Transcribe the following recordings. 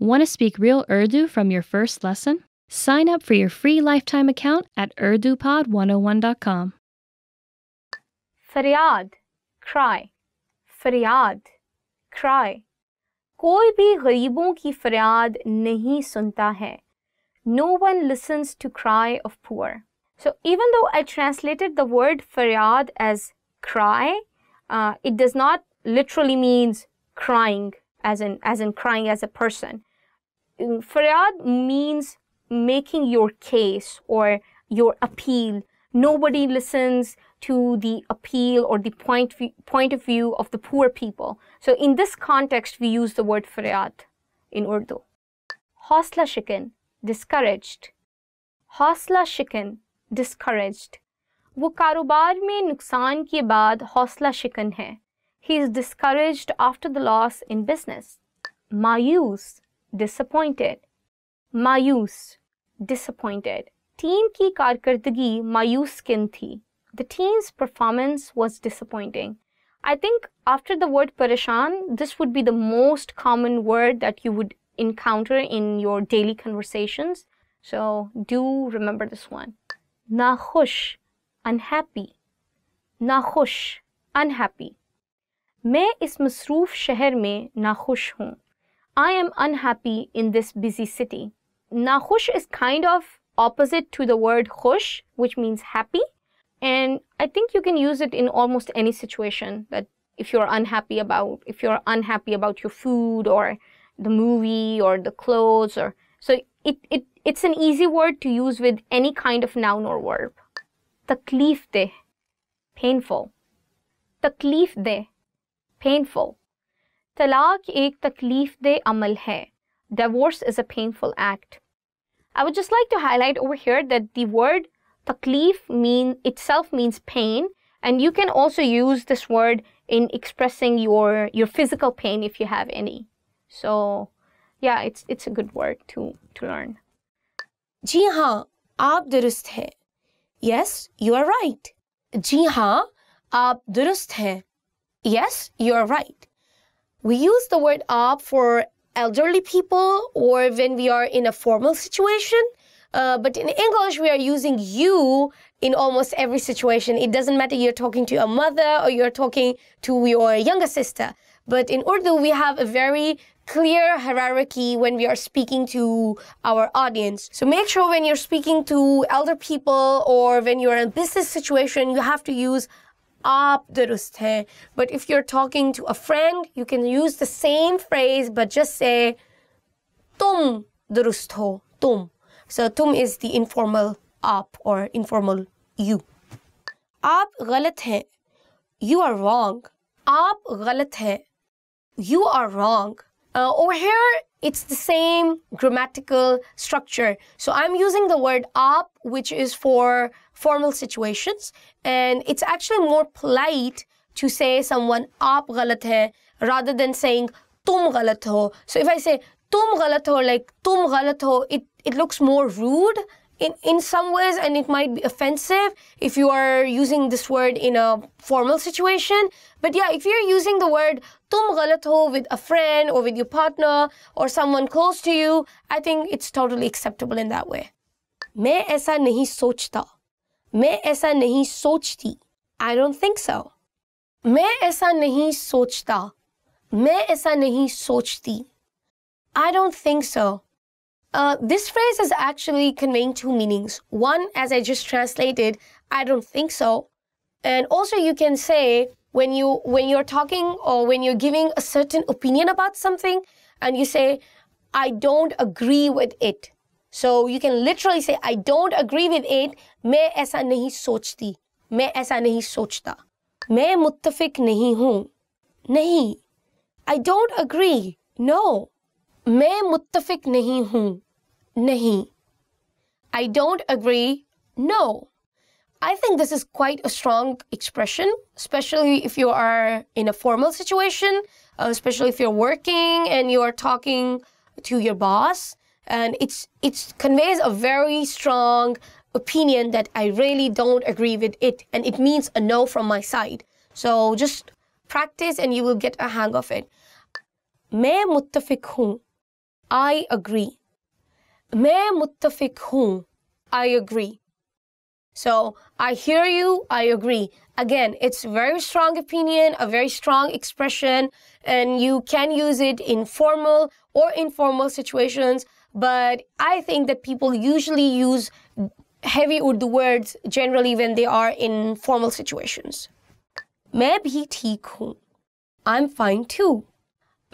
Want to speak real Urdu from your first lesson? Sign up for your free lifetime account at urdupod101.com. फरियाद cry फरियाद cry कोई भी गरीबों की फरियाद नहीं सुनता है No one listens to cry of poor. So even though I translated the word faryad as cry, uh, it does not literally means crying as in as in crying as a person. Mm, faryad means making your case or your appeal. Nobody listens to the appeal or the point, point of view of the poor people. So in this context, we use the word faryad in Urdu. Hosla shikan, discouraged. हौसला shikan discouraged वो कारोबार में नुकसान के बाद हौसला शिकन है he is discouraged after the loss in disappointed mayus. disappointed Team ki कारकर्दगी mayus kinti. the team's performance was disappointing i think after the word parishan this would be the most common word that you would encounter in your daily conversations so do remember this one Nahush, unhappy Nahush, unhappy Me is मसरूफ़ शहर में नाखुश hoon. I am unhappy in this busy city. Nahush is kind of opposite to the word khush, which means happy. And I think you can use it in almost any situation that if you're unhappy about, if you're unhappy about your food or the movie or the clothes or so it, it it's an easy word to use with any kind of noun or verb. Taklif de painful. Taklif de painful. Talaq ek taklif de amal hai. Divorce is a painful act. I would just like to highlight over here that the word taklif mean itself means pain and you can also use this word in expressing your your physical pain if you have any. So yeah, it's it's a good word to to learn. जी हाँ आप दुरुस्त हैं yes you are right जी हाँ आप दुरुस्त हैं yes you are right we use the word op for elderly people or when we are in a formal situation. Uh, but in English, we are using you in almost every situation. It doesn't matter you're talking to your mother or you're talking to your younger sister. But in Urdu, we have a very clear hierarchy when we are speaking to our audience. So make sure when you're speaking to elder people or when you're in a business situation, you have to use आप दुरुस्त है but if you are talking to a friend you can use the same phrase but just say तुम दुरुस्त हो तुम सो तुम is the informal आप और इनफॉर्मल यू आप गलत हैं यू आर रॉन्ग आप गलत हैं you are wrong. Uh, over here, it's the same grammatical structure. So I'm using the word up, which is for formal situations. And it's actually more polite to say someone aap galat hai rather than saying tum galat ho. So if I say tum galat ho, like tum galat ho, it, it looks more rude in, in some ways and it might be offensive if you are using this word in a formal situation. But yeah, if you're using the word tum galat ho with a friend or with your partner or someone close to you, I think it's totally acceptable in that way. मैं ऐसा नहीं सोचता मैं ऐसा नहीं सोचती I don't think so मैं ऐसा नहीं सोचता मैं ऐसा नहीं सोचती I don't think so. Uh, this phrase is actually conveying two meanings. One, as I just translated, I don't think so. And also you can say when you're talking or when you're giving a certain opinion about something and you say, I don't agree with it. So you can literally say, I don't agree with it. मैं ऐसा नहीं सोचती मैं ऐसा नहीं सोचता मैं मुत्तफिक नहीं हूँ नहीं don't agree. No. मैं मुत्तफिक नहीं हूँ नहीं don't agree. No. I think this is quite a strong expression, especially if you are in a formal situation, uh, especially if you're working and you are talking to your boss and it's it conveys a very strong opinion that I really don't agree with it, and it means a no from my side. So just practice, and you will get a hang of it. मैं मुत्तफिक हूँ I agree. मैं मुत्तफिक हूँ I agree. So I hear you, I agree. Again, it's very strong opinion, a very strong expression, and you can use it in formal or informal situations. But I think that people usually use heavy Urdu words generally when they are in formal situations. मैं भी i I'm fine too.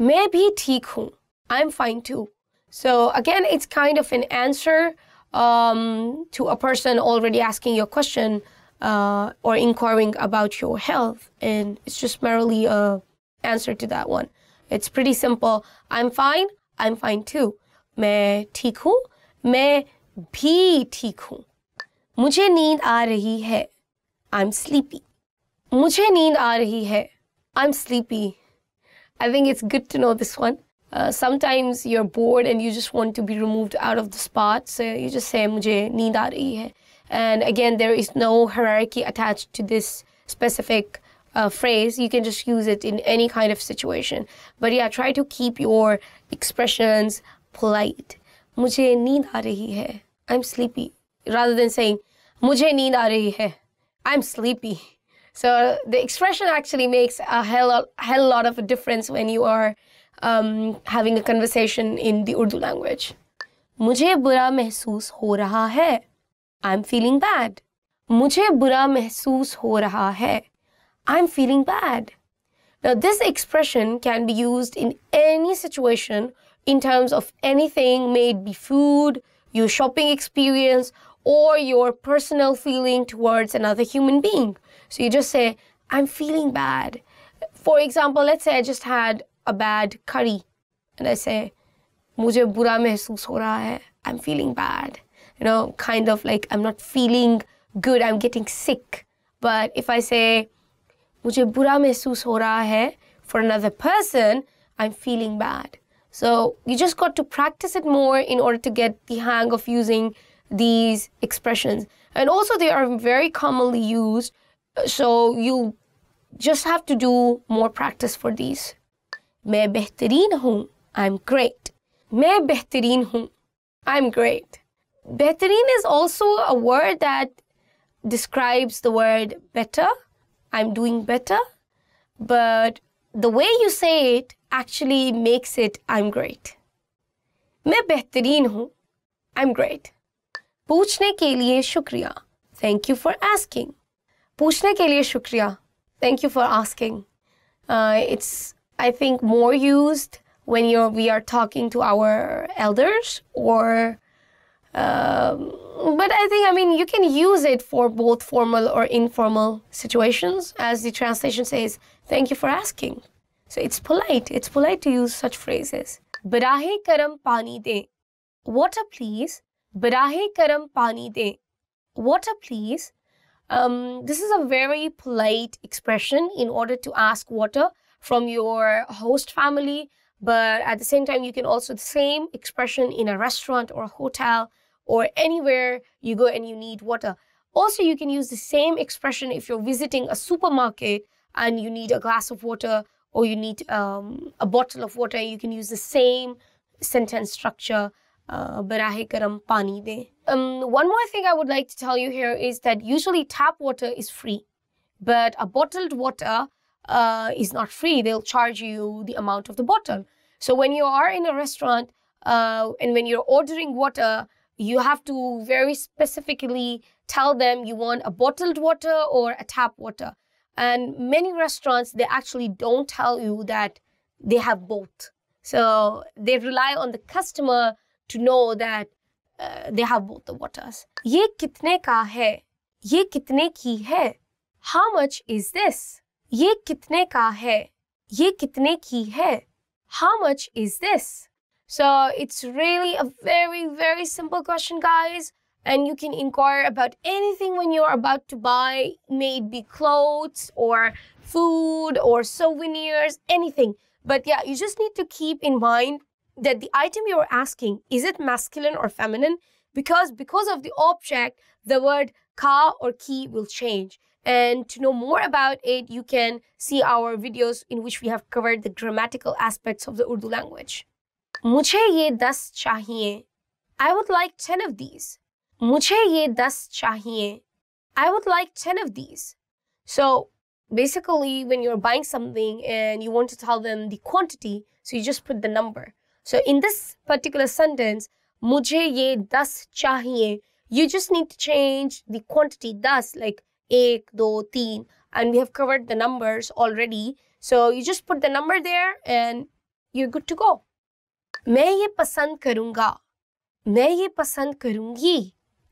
मैं भी i I'm fine too. So again, it's kind of an answer um, to a person already asking your question uh, or inquiring about your health, and it's just merely a answer to that one. It's pretty simple. I'm fine. I'm fine too. मैं ठीक हूँ मैं भी ठीक हूँ मुझे नींद आ रही है आई एम स्लीपी मुझे नींद आ रही है I am sleepy I think it's good to know this one sometimes you are bored and you just want to be removed out of this part so you just say मुझे नींद आ रही है And again, there is no hierarchy attached to this specific uh, phrase. You can just use it in any kind of situation. But yeah, try to keep your expressions polite. मुझे नींद आ रही है. I'm sleepy. rather than saying मुझे नींद आ रही है. I'm sleepy. So the expression actually makes a hell, hell lot of a difference when you are um, having a conversation in the Urdu language. मुझे बुरा महसूस हो रहा है. I'm feeling bad. मुझे बुरा महसूस हो रहा है. I'm feeling bad. Now, this expression can be used in any situation in terms of anything, may be food, your shopping experience, or your personal feeling towards another human being. So you just say, I'm feeling bad. For example, let's say I just had a bad curry and I say, मुझे बुरा महसूस हो hai." i I'm feeling bad. You know, kind of like I'm not feeling good, I'm getting sick. But if I say, "Mujhe bura महसूस हो रहा for another person, I'm feeling bad. So you just got to practice it more in order to get the hang of using these expressions. And also they are very commonly used, so you just have to do more practice for these. i I'm great. i I'm great. बेहतरीन is also a word that describes the word better. I'm doing better. But the way you say it actually makes it I'm great. मैं बेहतरीन हूँ I'm great. पूछने के लिए शुक्रिया Thank you for asking. पूछने के लिए शुक्रिया Thank you for asking. Uh, it's, I think, more used when you we are talking to our elders or um, but I think, I mean, you can use it for both formal or informal situations. As the translation says, thank you for asking. So it's polite. It's polite to use such phrases. Barahe karam pani de. Water, please. Barahe karam pani de. Water, please. Um, this is a very polite expression in order to ask water from your host family. But at the same time, you can also the same expression in a restaurant or a hotel or anywhere you go and you need water. Also, you can use the same expression if you're visiting a supermarket and you need a glass of water or you need um, a bottle of water, you can use the same sentence structure. Uh, Barahe karam pani de. Um, one more thing I would like to tell you here is that usually tap water is free, but a bottled water uh, is not free. They'll charge you the amount of the bottle. So when you are in a restaurant uh, and when you're ordering water, you have to very specifically tell them you want a bottled water or a tap water. And many restaurants, they actually don't tell you that they have both. So they rely on the customer to know that uh, they have both the waters. ये कितने का है? ये कितने की है? How much is this? ये कितने का है? ये कितने की है? How much is this? So it's really a very, very simple question, guys and you can inquire about anything when you're about to buy, maybe clothes or food or souvenirs, anything. But yeah, you just need to keep in mind that the item you're asking is it masculine or feminine? Because because of the object, the word ka or ki will change. And to know more about it, you can see our videos in which we have covered the grammatical aspects of the Urdu language. Mujhe ye das chahiye. I would like 10 of these. मुझे ये दस चाहिए I would like 10 of these. So basically, when you're buying something and you want to tell them the quantity, so you just put the number. So in this particular sentence, मुझे ये दस चाहिए, you just need to change the quantity das, like ek, do, teen, and we have covered the numbers already. So you just put the number there and you're good to go. मैं ये पसंद करूँगा मैं ये पसंद करूँगी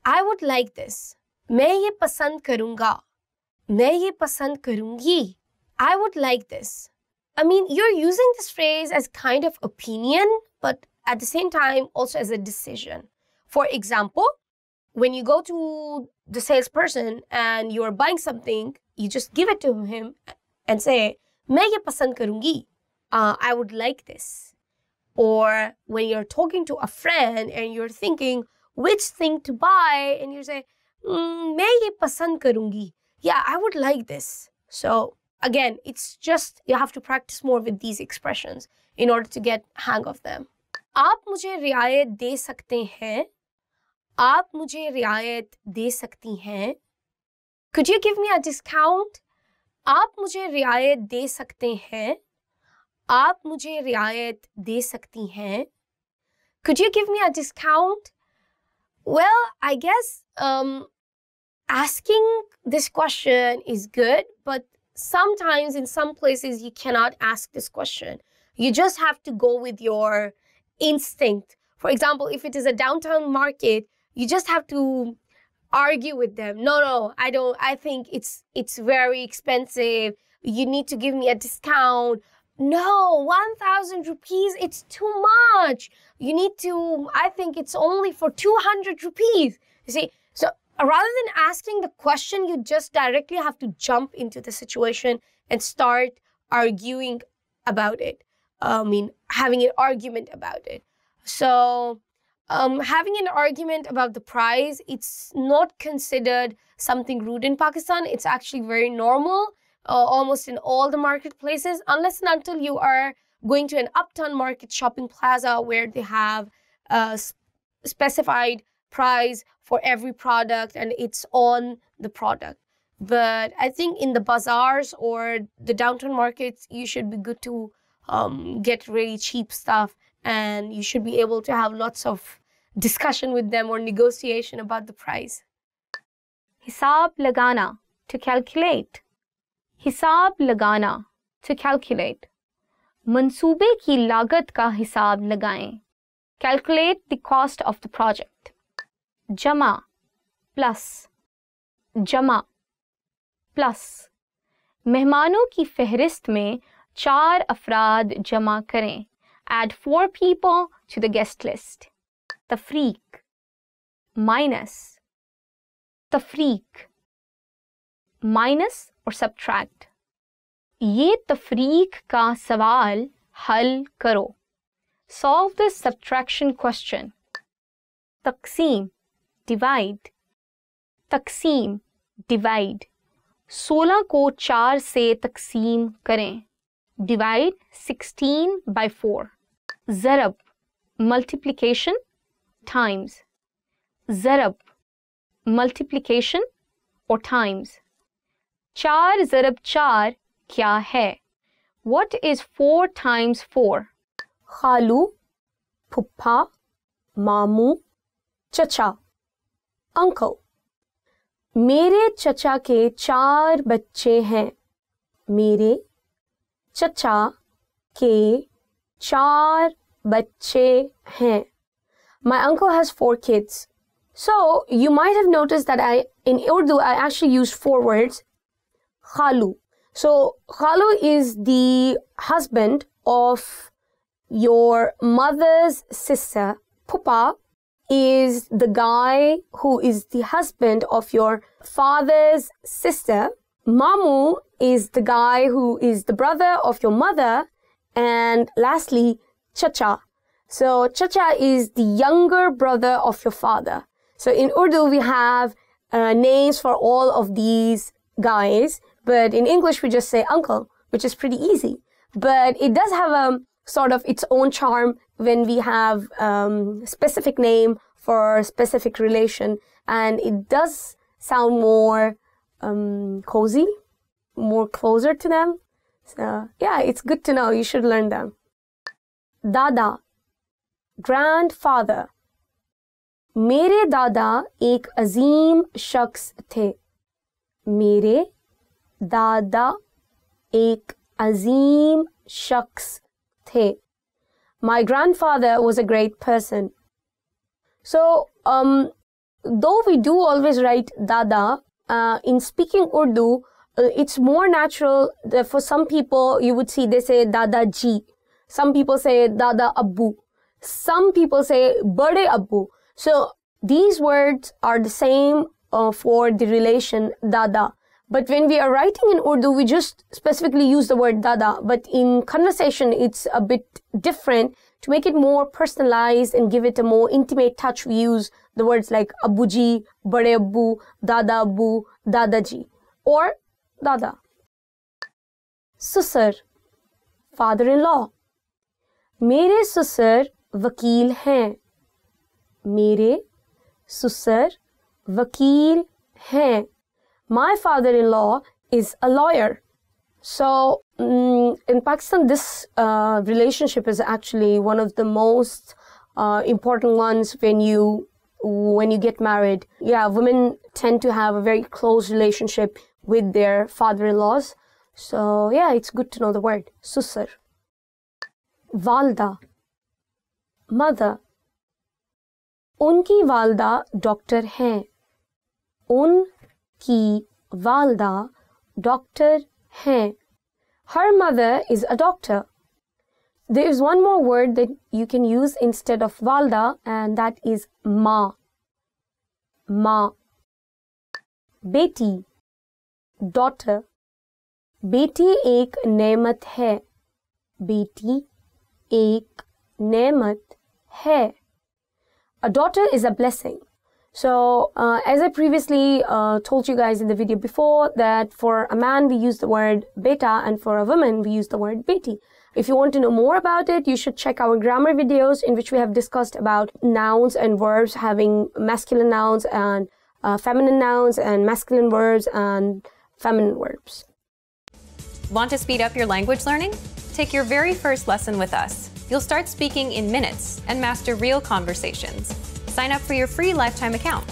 I would like this. मैं ये पसंद करूँगा मैं ये पसंद करूँगी I would like this I mean, you're using this phrase as kind of opinion, but at the same time, also as a decision. For example, when you go to the salesperson and you are buying something, you just give it to him and say, "Main ye pasand I would like this." Or when you're talking to a friend and you're thinking, which thing to buy, and you say, mm, "मैं ये पसंद करूँगी." Yeah, I would like this. So again, it's just you have to practice more with these expressions in order to get hang of them. आप मुझे रियायत दे सकते हैं आप मुझे रियायत दे सकती हैं Could you give me a discount? आप मुझे रियायत दे सकते हैं आप मुझे रियायत दे सकती हैं Could you give me a discount? Well, I guess um, asking this question is good, but sometimes in some places you cannot ask this question. You just have to go with your instinct. For example, if it is a downtown market, you just have to argue with them. No, no, I don't I think it's it's very expensive. You need to give me a discount. No, 1000 rupees, it's too much you need to, I think it's only for 200 rupees. You see, so uh, rather than asking the question, you just directly have to jump into the situation and start arguing about it. Uh, I mean, having an argument about it. So, um, having an argument about the price, it's not considered something rude in Pakistan. It's actually very normal, uh, almost in all the marketplaces, unless and until you are going to an uptown market shopping plaza where they have a specified price for every product and it's on the product. But I think in the bazaars or the downtown markets, you should be good to um, get really cheap stuff and you should be able to have lots of discussion with them or negotiation about the price. Hisab lagana, to calculate. Hisab lagana, to calculate. मंसूबे की लागत का हिसाब लगाएं calculate the cost of the project जमा plus जमा plus मेहमानों की फहरिस्त में चार अफराद जमा करें add four people to the guest list तफरीक माइनस तफरीक माइनस और सब्ट्रैक्ट ये तफरीक का सवाल हल करो सॉल्व द सब्ट्रैक्शन क्वेश्चन तकसीम डिवाइड तकसीम डिवाइड सोलह को चार से तकसीम करें डिवाइड सिक्सटीन बाई फोर ज़रब मल्टीप्लीकेशन टाइम्स ज़रब मल्टीप्लीकेशन और टाइम्स चार ज़रब चार क्या है what is four times four खालू फुप्फा मामू चचा अंकल मेरे चचा के चार बच्चे हैं मेरे चचा के चार बच्चे हैं My uncle has four kids. So you might have noticed that I in Urdu I actually used four words. Khalu. So, Khalu is the husband of your mother's sister. Pupa is the guy who is the husband of your father's sister. Mamu is the guy who is the brother of your mother. And lastly, Chacha. So, Chacha is the younger brother of your father. So, in Urdu, we have uh, names for all of these guys but in English, we just say uncle, which is pretty easy. But it does have a um, sort of its own charm when we have um, specific name for specific relation, and it does sound more um, cozy, more closer to them. So yeah, it's good to know. You should learn them. Dada, grandfather. मेरे दादा एक अजीम शख्स थे मेरे Dada, एक अजीम शख्स थे my grandfather was a great person. So, um, though we do always write dada, uh, in speaking Urdu, uh, it's more natural for some people, you would see they say dada ji. Some people say dada abbu. Some people say bade abbu. So, these words are the same uh, for the relation dada. But when we are writing in Urdu, we just specifically use the word dada. But in conversation, it's a bit different to make it more personalized and give it a more intimate touch. We use the words like abuji, bade abu, dada abu, dadaji, or dada. Susar, father-in-law. मेरे ससुर वकील हैं मेरे ससुर वकील हैं my father-in-law is a lawyer. So um, in Pakistan, this uh, relationship is actually one of the most uh, important ones when you when you get married. Yeah, women tend to have a very close relationship with their father-in-laws. So yeah, it's good to know the word susar, valda, mother. Unki valda doctor हैं un ki Valda, doctor hain. Her mother is a doctor. There is one more word that you can use instead of Valda, and that is ma. Ma. बेटी Beti बेटी एक नेमत है बेटी एक नेमत A daughter is a blessing. So uh, as I previously uh, told you guys in the video before that for a man we use the word beta and for a woman we use the word beti. If you want to know more about it, you should check our grammar videos in which we have discussed about nouns and verbs having masculine nouns and uh, feminine nouns and masculine verbs and feminine verbs. Want to speed up your language learning? Take your very first lesson with us. You'll start speaking in minutes and master real conversations sign up for your free lifetime account.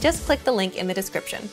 Just click the link in the description.